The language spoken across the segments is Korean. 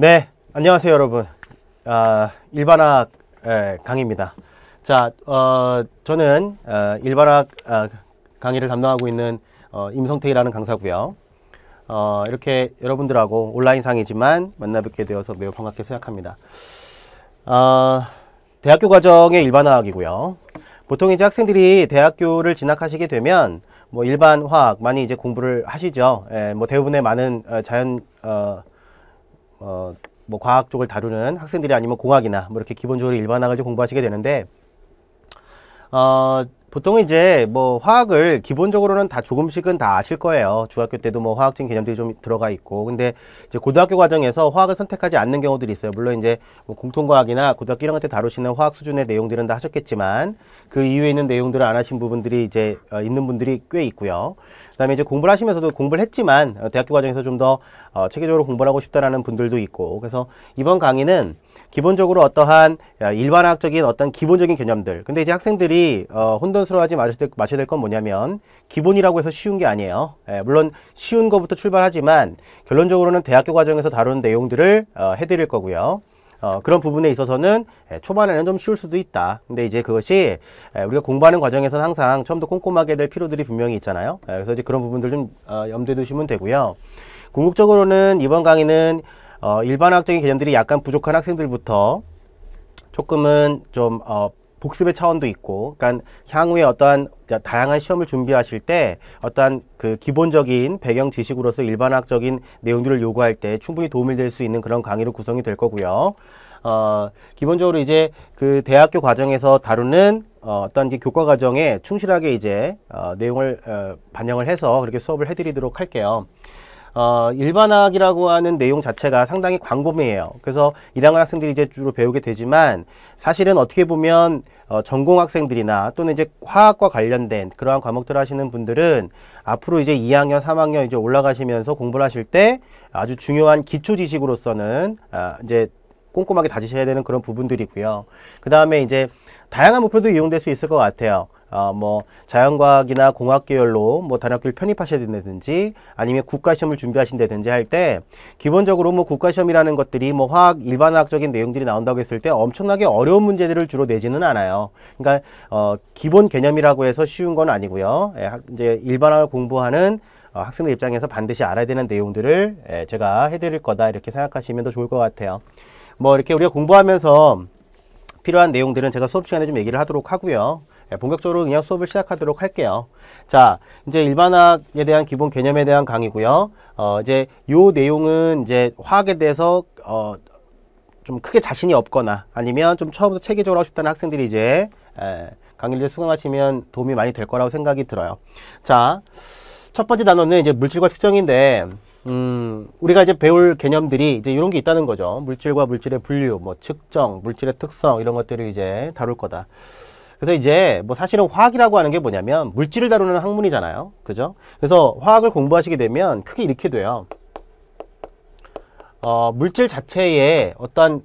네, 안녕하세요 여러분. 아, 일반학 예, 강의입니다. 자, 어, 저는 어, 일반학 아, 강의를 담당하고 있는 어, 임성태이라는 강사고요. 어, 이렇게 여러분들하고 온라인상이지만 만나 뵙게 되어서 매우 반갑게 생각합니다. 어, 대학교 과정의 일반화학이고요. 보통 이제 학생들이 대학교를 진학하시게 되면 뭐 일반 화학 많이 이제 공부를 하시죠. 예, 뭐 대부분의 많은 어, 자연 어, 어, 뭐 과학 쪽을 다루는 학생들이 아니면 공학이나 뭐 이렇게 기본적으로 일반학을 공부하시게 되는데 어, 보통 이제 뭐 화학을 기본적으로는 다 조금씩은 다 아실 거예요. 중학교 때도 뭐 화학적인 개념들이 좀 들어가 있고. 근데 이제 고등학교 과정에서 화학을 선택하지 않는 경우들이 있어요. 물론 이제 뭐 공통과학이나 고등학교 1학년 때 다루시는 화학 수준의 내용들은 다 하셨겠지만 그 이후에 있는 내용들을 안 하신 부분들이 이제 어, 있는 분들이 꽤 있고요. 그다음에 이제 공부를 하시면서도 공부를 했지만 어, 대학교 과정에서 좀더 어, 체계적으로 공부를 하고 싶다라는 분들도 있고. 그래서 이번 강의는 기본적으로 어떠한 일반학적인 어떤 기본적인 개념들 근데 이제 학생들이 어, 혼돈스러워하지 마셔야 될 건 뭐냐면 기본이라고 해서 쉬운 게 아니에요 예, 물론 쉬운 것부터 출발하지만 결론적으로는 대학교 과정에서 다룬 내용들을 어, 해드릴 거고요 어, 그런 부분에 있어서는 예, 초반에는 좀 쉬울 수도 있다. 근데 이제 그것이 예, 우리가 공부하는 과정에서는 항상 처음부터 꼼꼼하게 될 필요들이 분명히 있잖아요. 예, 그래서 이제 그런 부분들 좀 어, 염두에 두시면 되고요. 궁극적으로는 이번 강의는 어, 일반학적인 개념들이 약간 부족한 학생들부터 조금은 좀 어, 복습의 차원도 있고 그러니까 향후에 어떠한 다양한 시험을 준비하실 때 어떠한 그 기본적인 배경 지식으로서 일반학적인 내용들을 요구할 때 충분히 도움이 될 수 있는 그런 강의로 구성이 될 거고요. 어, 기본적으로 이제 그 대학교 과정에서 다루는 어, 어떤 이제 교과 과정에 충실하게 이제 어, 내용을 어, 반영을 해서 그렇게 수업을 해드리도록 할게요. 어, 일반학이라고 하는 내용 자체가 상당히 광범위해요. 그래서 1학년 학생들이 이제 주로 배우게 되지만 사실은 어떻게 보면 어, 전공 학생들이나 또는 이제 화학과 관련된 그러한 과목들 하시는 분들은 앞으로 이제 2학년, 3학년 이제 올라가시면서 공부를 하실 때 아주 중요한 기초 지식으로서는 아, 이제 꼼꼼하게 다지셔야 되는 그런 부분들이고요. 그 다음에 이제 다양한 목표도 이용될 수 있을 것 같아요. 어, 뭐 자연과학이나 공학 계열로 뭐 단학교를 편입하셔야 된다든지 아니면 국가 시험을 준비하신다든지 할 때 기본적으로 뭐 국가 시험이라는 것들이 뭐 화학 일반학적인 내용들이 나온다고 했을 때 엄청나게 어려운 문제들을 주로 내지는 않아요. 그러니까 어, 기본 개념이라고 해서 쉬운 건 아니고요. 예, 이제 일반학을 공부하는 어, 학생들 입장에서 반드시 알아야 되는 내용들을 예, 제가 해드릴 거다 이렇게 생각하시면 더 좋을 것 같아요. 뭐 이렇게 우리가 공부하면서 필요한 내용들은 제가 수업 시간에 좀 얘기를 하도록 하고요. 예, 본격적으로 그냥 수업을 시작하도록 할게요. 자, 이제 일반학에 대한 기본 개념에 대한 강의고요. 어, 이제 요 내용은 이제 화학에 대해서 어, 좀 크게 자신이 없거나 아니면 좀 처음부터 체계적으로 하고 싶다는 학생들이 이제 에, 예, 강의를 수강하시면 도움이 많이 될 거라고 생각이 들어요. 자, 첫 번째 단어는 이제 물질과 측정인데 음, 우리가 이제 배울 개념들이 이제 이런 게 있다는 거죠. 물질과 물질의 분류, 뭐 측정, 물질의 특성 이런 것들을 이제 다룰 거다. 그래서 이제 뭐 사실은 화학이라고 하는 게 뭐냐면 물질을 다루는 학문이잖아요. 그죠? 그래서 화학을 공부하시게 되면 크게 이렇게 돼요. 어, 물질 자체에 어떤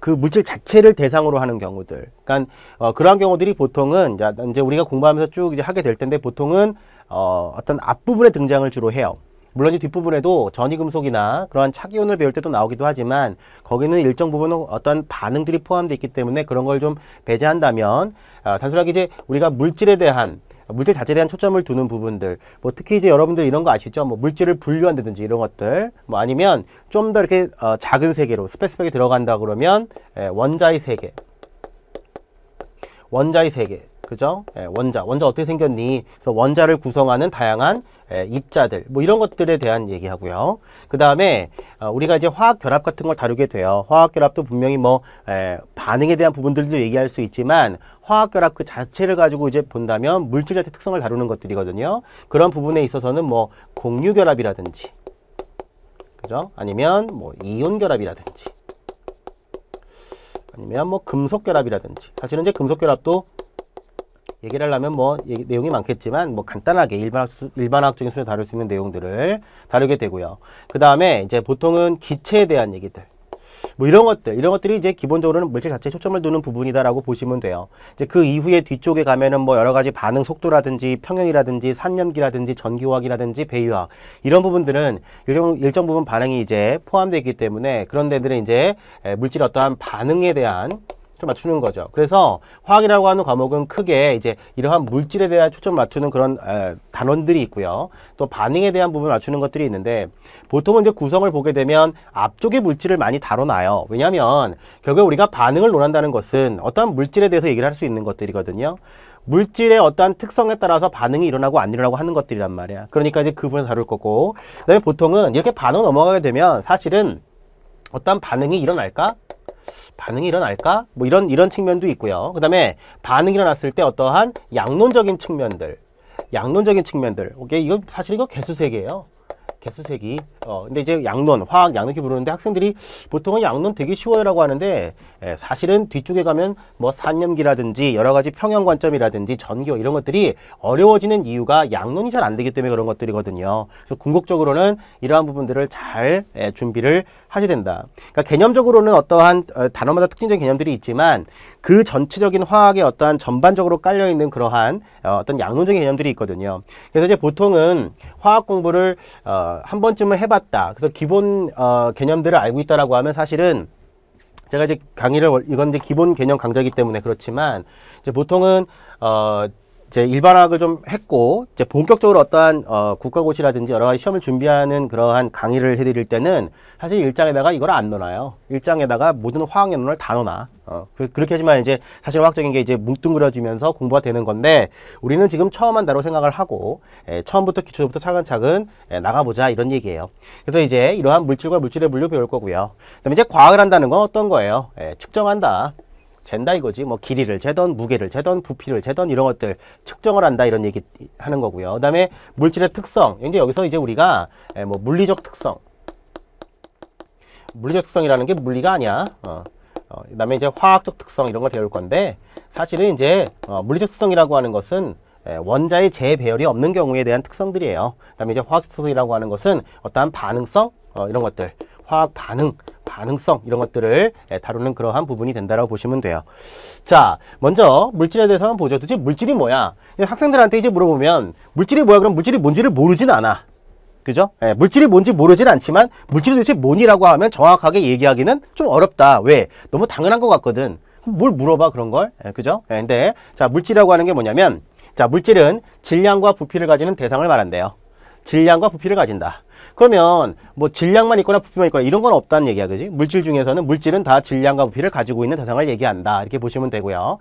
그 물질 자체를 대상으로 하는 경우들. 그러니까 어, 그러한 경우들이 보통은 이제 우리가 공부하면서 쭉 이제 하게 될 텐데 보통은 어, 어떤 앞부분에 등장을 주로 해요. 물론 이 뒷부분에도 전이금속이나 그러한 차기운을 배울 때도 나오기도 하지만 거기는 일정 부분 은 어떤 반응들이 포함되어 있기 때문에 그런 걸 좀 배제한다면 아, 단순하게 이제 우리가 물질에 대한 물질 자체에 대한 초점을 두는 부분들 뭐 특히 이제 여러분들 이런 거 아시죠 뭐 물질을 분류한다든지 이런 것들 뭐 아니면 좀 더 이렇게 어, 작은 세계로 스페스펙에 들어간다 그러면 예, 원자의 세계 원자의 세계 그죠? 예, 원자, 원자 어떻게 생겼니? 그래서 원자를 구성하는 다양한 예, 입자들, 뭐 이런 것들에 대한 얘기하고요. 그 다음에 어, 우리가 이제 화학 결합 같은 걸 다루게 돼요. 화학 결합도 분명히 뭐 예, 반응에 대한 부분들도 얘기할 수 있지만 화학 결합 그 자체를 가지고 이제 본다면 물질 자체 특성을 다루는 것들이거든요. 그런 부분에 있어서는 뭐 공유 결합이라든지, 그죠? 아니면 뭐 이온 결합이라든지. 아니면 뭐 금속 결합이라든지 사실은 이제 금속 결합도 얘기를 하려면 뭐 얘기, 내용이 많겠지만 뭐 간단하게 일반학, 일반학적인 수준에 다룰 수 있는 내용들을 다루게 되고요. 그 다음에 이제 보통은 기체에 대한 얘기들 뭐 이런 것들 이런 것들이 이제 기본적으로는 물질 자체에 초점을 두는 부분이다라고 보시면 돼요. 이제 그 이후에 뒤쪽에 가면은 뭐 여러 가지 반응 속도라든지 평형이라든지 산염기라든지 전기화학이라든지 배위화학 이런 부분들은 일정, 일정 부분 반응이 이제 포함되 있기 때문에 그런 데들은 이제 물질 어떠한 반응에 대한 초점 맞추는 거죠. 그래서 화학이라고 하는 과목은 크게 이제 이러한 물질에 대한 초점 맞추는 그런 에, 단원들이 있고요. 또 반응에 대한 부분 을 맞추는 것들이 있는데 보통은 이제 구성을 보게 되면 앞쪽의 물질을 많이 다뤄놔요. 왜냐하면 결국 에 우리가 반응을 논한다는 것은 어떠한 물질에 대해서 얘기를 할 수 있는 것들이거든요. 물질의 어떠한 특성에 따라서 반응이 일어나고 안 일어나고 하는 것들이란 말이야. 그러니까 이제 그 부분을 다룰 거고 그다음에 보통은 이렇게 반응 넘어가게 되면 사실은 어떤 반응이 일어날까? 반응이 일어날까? 뭐 이런 이런 측면도 있고요. 그다음에 반응이 일어났을 때 어떠한 양론적인 측면들, 양론적인 측면들. 오케이, 이건 사실 이거 개수색이에요. 개수색이. 어, 근데 이제 양론, 화학 양론 이렇게 부르는데 학생들이 보통은 양론 되게 쉬워요라고 하는데 예, 사실은 뒤쪽에 가면 뭐 산염기라든지 여러 가지 평형 관점이라든지 전기와 이런 것들이 어려워지는 이유가 양론이 잘 안 되기 때문에 그런 것들이거든요. 그래서 궁극적으로는 이러한 부분들을 잘 예, 준비를 하게 된다. 그러니까 개념적으로는 어떠한 어, 단어마다 특징적인 개념들이 있지만 그 전체적인 화학의 어떠한 전반적으로 깔려 있는 그러한 어, 어떤 양론적인 개념들이 있거든요. 그래서 이제 보통은 화학 공부를 어, 한 번쯤은 해봤다. 그래서 기본 어, 개념들을 알고 있다라고 하면 사실은 제가 이제 강의를 이건 이제 기본 개념 강좌이기 때문에 그렇지만 이제 보통은 어제 일반학을 좀 했고 이제 본격적으로 어떠한 어, 국가고시라든지 여러 가지 시험을 준비하는 그러한 강의를 해드릴 때는 사실 일장에다가 이걸 안 넣어놔요. 일장에다가 모든 화학의 논을 다 넣어놔. 어, 그, 렇게 하지만 이제 사실 화학적인 게 이제 뭉뚱그려지면서 공부가 되는 건데 우리는 지금 처음 한다고 생각을 하고 에, 예, 처음부터 기초부터 차근차근 에, 예, 나가보자 이런 얘기예요. 그래서 이제 이러한 물질과 물질의 분류 배울 거고요. 그다음에 이제 과학을 한다는 건 어떤 거예요? 에, 예, 측정한다. 잰다 이거지. 뭐 길이를 재던 무게를 재던 부피를 재던 이런 것들 측정을 한다 이런 얘기 하는 거고요. 그다음에 물질의 특성. 이제 여기서 이제 우리가 예, 뭐 물리적 특성. 물리적 특성이라는 게 물리가 아니야. 어. 어, 그다음에 이제 화학적 특성 이런 걸 배울 건데 사실은 이제 어, 물리적 특성이라고 하는 것은 예, 원자의 재배열이 없는 경우에 대한 특성들이에요. 그다음에 이제 화학적 특성이라고 하는 것은 어떠한 반응성 어, 이런 것들 화학 반응, 반응성 이런 것들을 예, 다루는 그러한 부분이 된다고 보시면 돼요. 자, 먼저 물질에 대해서 한번 보죠. 도대체 물질이 뭐야? 예, 학생들한테 이제 물어보면 물질이 뭐야? 그럼 물질이 뭔지를 모르진 않아. 그죠? 예, 물질이 뭔지 모르진 않지만 물질이 도대체 뭔이라고 하면 정확하게 얘기하기는 좀 어렵다. 왜? 너무 당연한 것 같거든. 뭘 물어봐 그런 걸? 예, 그죠? 예, 근데 자 물질이라고 하는 게 뭐냐면 자 물질은 질량과 부피를 가지는 대상을 말한대요. 질량과 부피를 가진다. 그러면 뭐 질량만 있거나 부피만 있거나 이런 건 없다는 얘기야 그지 물질 중에서는 물질은 다 질량과 부피를 가지고 있는 대상을 얘기한다 이렇게 보시면 되고요